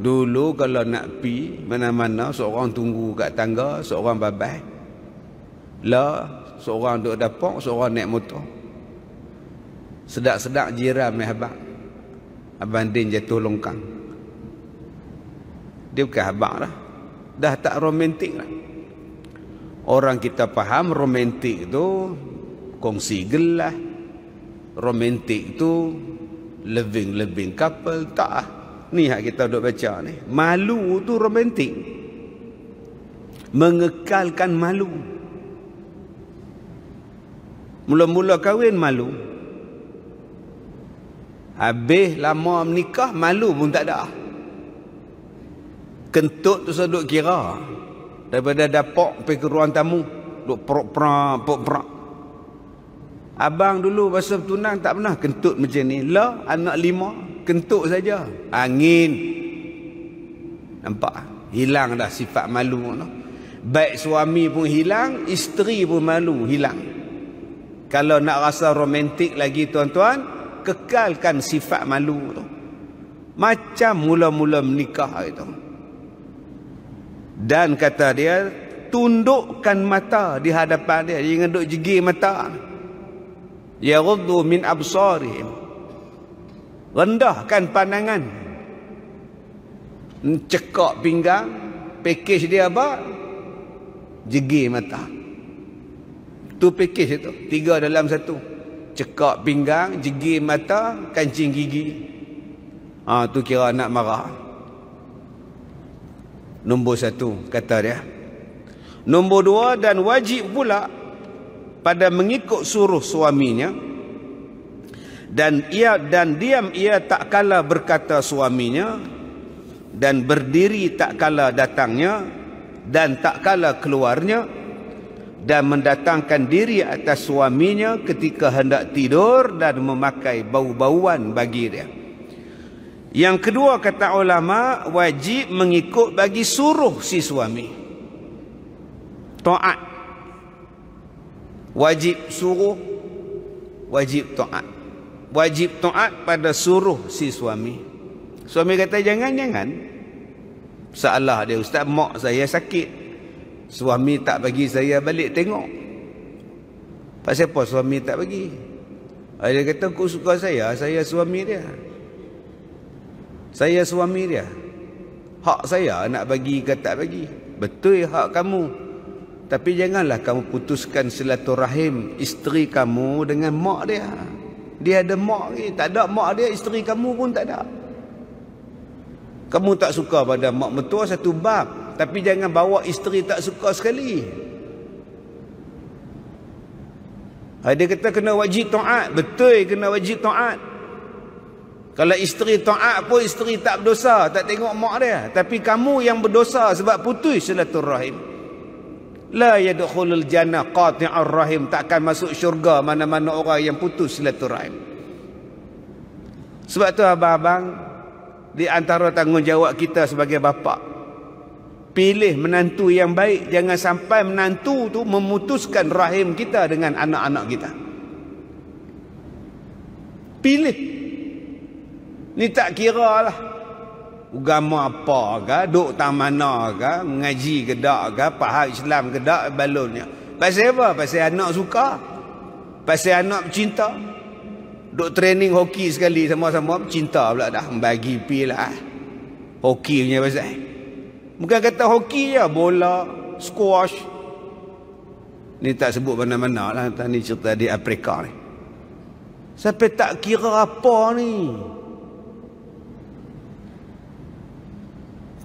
Dulu kalau nak pi mana-mana seorang tunggu kat tangga, seorang babai. Lah, seorang duduk dapak, seorang naik motor. Sedak-sedak jiran meh habaq. Abang Din jatuh longkang. Dia bukan habaq lah. Dah tak romantik lah. Orang kita faham romantik tu kongsi gelah. Romantik tu living-living couple tak ah. Ni hak kita duk baca ni. Malu tu romantik. Mengekalkan malu. Mula-mula kahwin malu. Habis lama menikah malu pun tak ada. Kentut tu saya duk kira. Daripada dapak pergi ke ruang tamu. Duk perak-perak, perak-perak. Abang dulu pasal tunang tak pernah kentut macam ni. Lah Lah anak lima kentuk saja angin nampak hilang dah sifat malu tu baik suami pun hilang isteri pun malu hilang kalau nak rasa romantik lagi tuan-tuan kekalkan sifat malu tu macam mula-mula menikah itu dan kata dia tundukkan mata di hadapan dia jangan duk jegi mata Ya yaruddu min absarihim rendahkan pandangan cekak pinggang pakej dia apa jegi mata tu pakej itu tiga dalam satu cekak pinggang jegi mata kancing gigi ha, tu kira nak marah nombor satu kata dia nombor dua dan wajib pula pada mengikut suruh suaminya dan ia dan diam ia tak kala berkata suaminya dan berdiri tak kala datangnya dan tak kala keluarnya dan mendatangkan diri atas suaminya ketika hendak tidur dan memakai bau-bauan bagi dia. Yang kedua kata ulama wajib mengikut bagi suruh si suami. Taat. Wajib suruh, wajib taat wajib taat pada suruh si suami. Suami kata jangan jangan. Salah dia ustaz mak saya sakit. Suami tak bagi saya balik tengok. Pasal apa suami tak bagi? Ah, dia kata aku suka saya, saya suami dia. Saya suami dia. Hak saya nak bagi ke tak bagi. Betul hak kamu. Tapi janganlah kamu putuskan silaturahim isteri kamu dengan mak dia dia ada mak ni tak ada mak dia isteri kamu pun tak ada kamu tak suka pada mak mertua satu bab tapi jangan bawa isteri tak suka sekali ha, dia kata kena wajib taat betul kena wajib taat kalau isteri taat pun isteri tak berdosa tak tengok mak dia tapi kamu yang berdosa sebab putus silaturahim La yadkhulul jannah qati'ur rahim takkan masuk syurga mana-mana orang yang putus silaturahim. Sebab tu abang-abang di antara tanggungjawab kita sebagai bapa pilih menantu yang baik jangan sampai menantu tu memutuskan rahim kita dengan anak-anak kita. Pilih ni tak kira lah agama apa ke, duk tang mana ke, mengaji ke dak ke, faham Islam ke dak balonnya. Pasal apa? Pasal anak suka. Pasal anak cinta. Duk training hoki sekali sama-sama cinta pula dah bagi pi lah. Eh. Hoki punya pasal. Eh. Bukan kata hoki je, bola, squash. Ni tak sebut mana-mana lah. Ni cerita di Afrika ni. Sampai tak kira apa ni.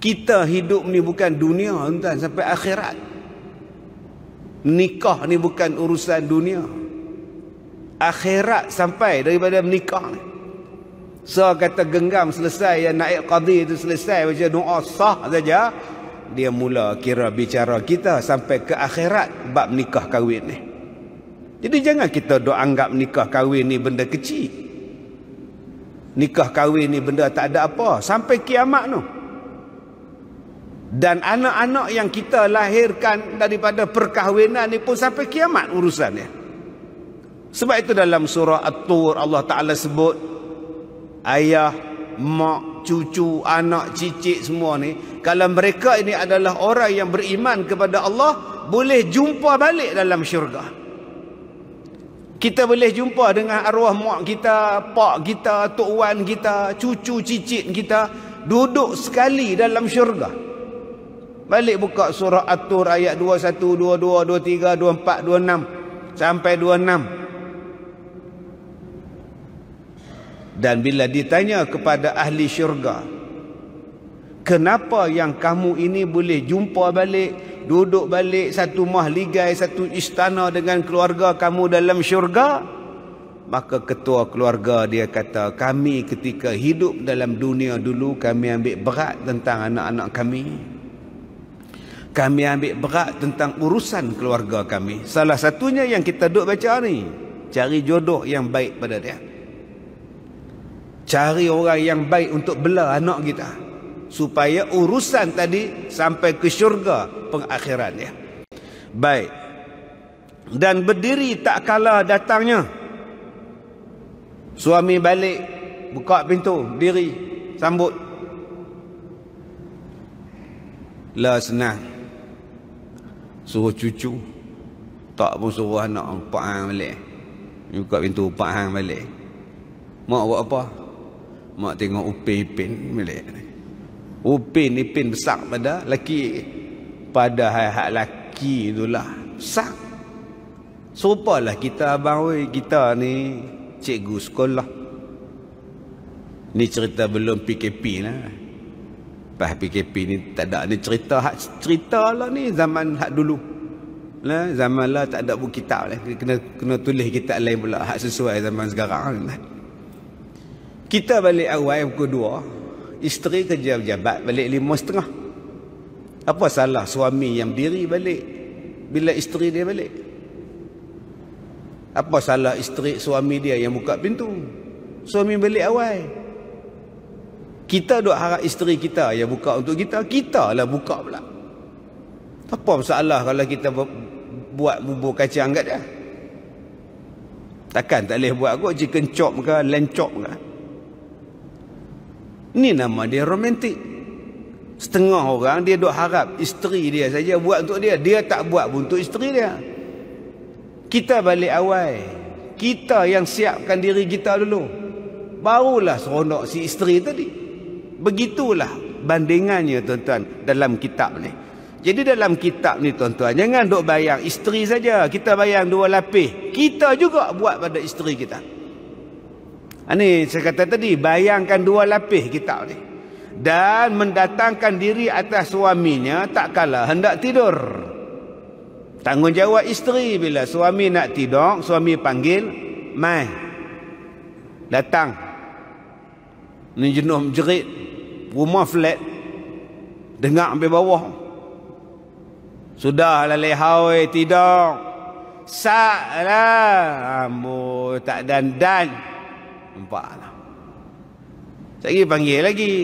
Kita hidup ni bukan dunia tuan sampai akhirat. Nikah ni bukan urusan dunia. Akhirat sampai daripada menikah ni. So kata genggam selesai yang naik qadhi itu selesai Baca doa sah saja dia mula kira bicara kita sampai ke akhirat bab nikah kahwin ni. Jadi jangan kita dok anggap nikah kahwin ni benda kecil. Nikah kahwin ni benda tak ada apa sampai kiamat tu. No dan anak-anak yang kita lahirkan daripada perkahwinan ni pun sampai kiamat urusannya sebab itu dalam surah at-tur Allah Taala sebut ayah mak cucu anak cicit semua ni kalau mereka ini adalah orang yang beriman kepada Allah boleh jumpa balik dalam syurga kita boleh jumpa dengan arwah mak kita, pak kita, tuan kita, cucu cicit kita duduk sekali dalam syurga. Balik buka surah At-Tur ayat 21, 22, 23, 24, 26 sampai 26. Dan bila ditanya kepada ahli syurga, kenapa yang kamu ini boleh jumpa balik, duduk balik satu mahligai, satu istana dengan keluarga kamu dalam syurga? Maka ketua keluarga dia kata, kami ketika hidup dalam dunia dulu, kami ambil berat tentang anak-anak Kami kami ambil berat tentang urusan keluarga kami. Salah satunya yang kita duk baca ni, cari jodoh yang baik pada dia. Cari orang yang baik untuk bela anak kita. Supaya urusan tadi sampai ke syurga pengakhiran dia. Baik. Dan berdiri tak kala datangnya. Suami balik, buka pintu, berdiri sambut. Lah senang suruh cucu tak pun suruh anak pak hang balik buka pintu pak hang balik mak buat apa mak tengok upin ipin balik upin ipin besar pada laki pada hak-hak laki itulah besar serupalah kita abang we kita ni cikgu sekolah ni cerita belum PKP lah Lepas PKP ni tak ada ni cerita hak cerita lah ni zaman hak dulu. Lah zaman lah tak ada buku kitab lah. Kena kena tulis kitab lain pula hak sesuai zaman sekarang lah. Kita balik awal pukul 2. Isteri kerja jabat balik lima setengah. Apa salah suami yang diri balik bila isteri dia balik? Apa salah isteri suami dia yang buka pintu? Suami balik awal. Kita duk harap isteri kita yang buka untuk kita, kita lah buka pula. Apa masalah kalau kita buat bubur kacang kat dia? Takkan tak boleh buat kot chicken chop ke, lamb chop ke? Ni nama dia romantik. Setengah orang dia duk harap isteri dia saja buat untuk dia. Dia tak buat pun untuk isteri dia. Kita balik awal. Kita yang siapkan diri kita dulu. Barulah seronok si isteri tadi. Tadi. Begitulah bandingannya tuan-tuan dalam kitab ni. Jadi dalam kitab ni tuan-tuan jangan duk bayang isteri saja. Kita bayang dua lapis. Kita juga buat pada isteri kita. Ini ah, saya kata tadi bayangkan dua lapis kitab ni. Dan mendatangkan diri atas suaminya tak kalah hendak tidur. Tanggungjawab isteri bila suami nak tidur, suami panggil, mai. Datang. Ini jenuh jerit, rumah flat dengar sampai bawah sudah la lehoi tidak salah amu tak dandan nampaklah lagi panggil lagi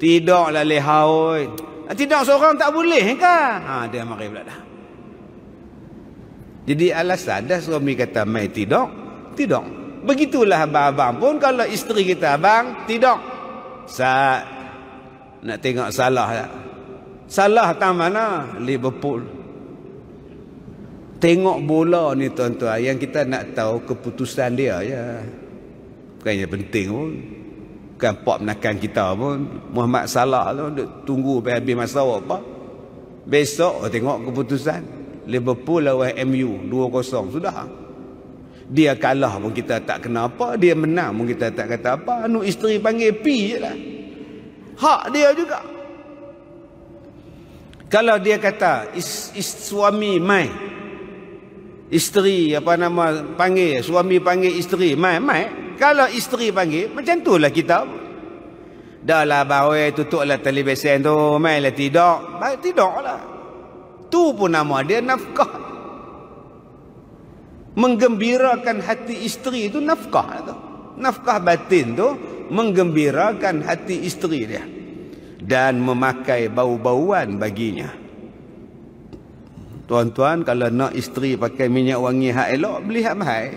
tidak la lehoi ah, tidak seorang tak boleh ke kan? ha dia mari pula dah jadi alasan dah suami kata mai tidak tidak begitulah abang-abang pun kalau isteri kita abang tidak Sat nak tengok salah tak? Salah tang mana? Liverpool. Tengok bola ni tuan-tuan, yang kita nak tahu keputusan dia ya. Bukannya penting pun. Bukan pop menakan kita pun. Muhammad Salah tu duk tunggu sampai habis masa apa? Besok tengok keputusan. Liverpool lawan MU 2-0 Sudah dia kalah pun kita tak kena apa dia menang pun kita tak kata apa anu isteri panggil pi je lah hak dia juga kalau dia kata is, is suami mai isteri apa nama panggil suami panggil isteri mai mai kalau isteri panggil macam tu lah kita dah lah bawa tutuplah televisyen tu mai lah tidur tidur lah tu pun nama dia nafkah menggembirakan hati isteri itu nafkah itu. Nafkah batin tu menggembirakan hati isteri dia dan memakai bau-bauan baginya. Tuan-tuan kalau nak isteri pakai minyak wangi hak elok beli hak mahal.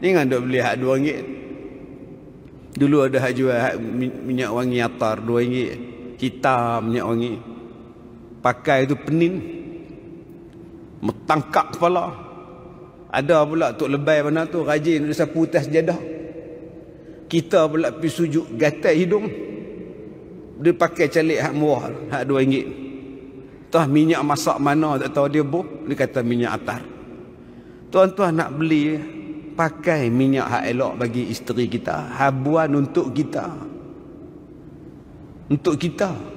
Jangan duk beli hak 2 ringgit. Dulu ada hak jual hak minyak wangi atar 2 ringgit. Hitam minyak wangi. Pakai itu pening. metangkap kepala. Ada pula Tok Lebay mana tu rajin dia sapu atas sejadah. Kita pula pergi sujud gatal hidung. Dia pakai calik hak murah, hak dua ringgit. Tuan minyak masak mana tak tahu dia buh, dia kata minyak atar. Tuan-tuan nak beli, pakai minyak hak elok bagi isteri kita. Habuan Untuk kita. Untuk kita.